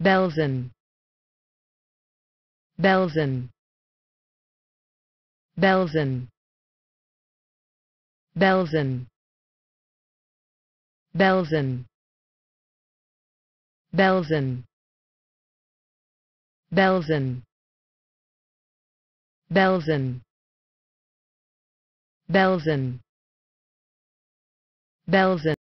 Belzen Belzen Belzen Belzen Belzen Belzen Belzen Belzen Belzen Belzen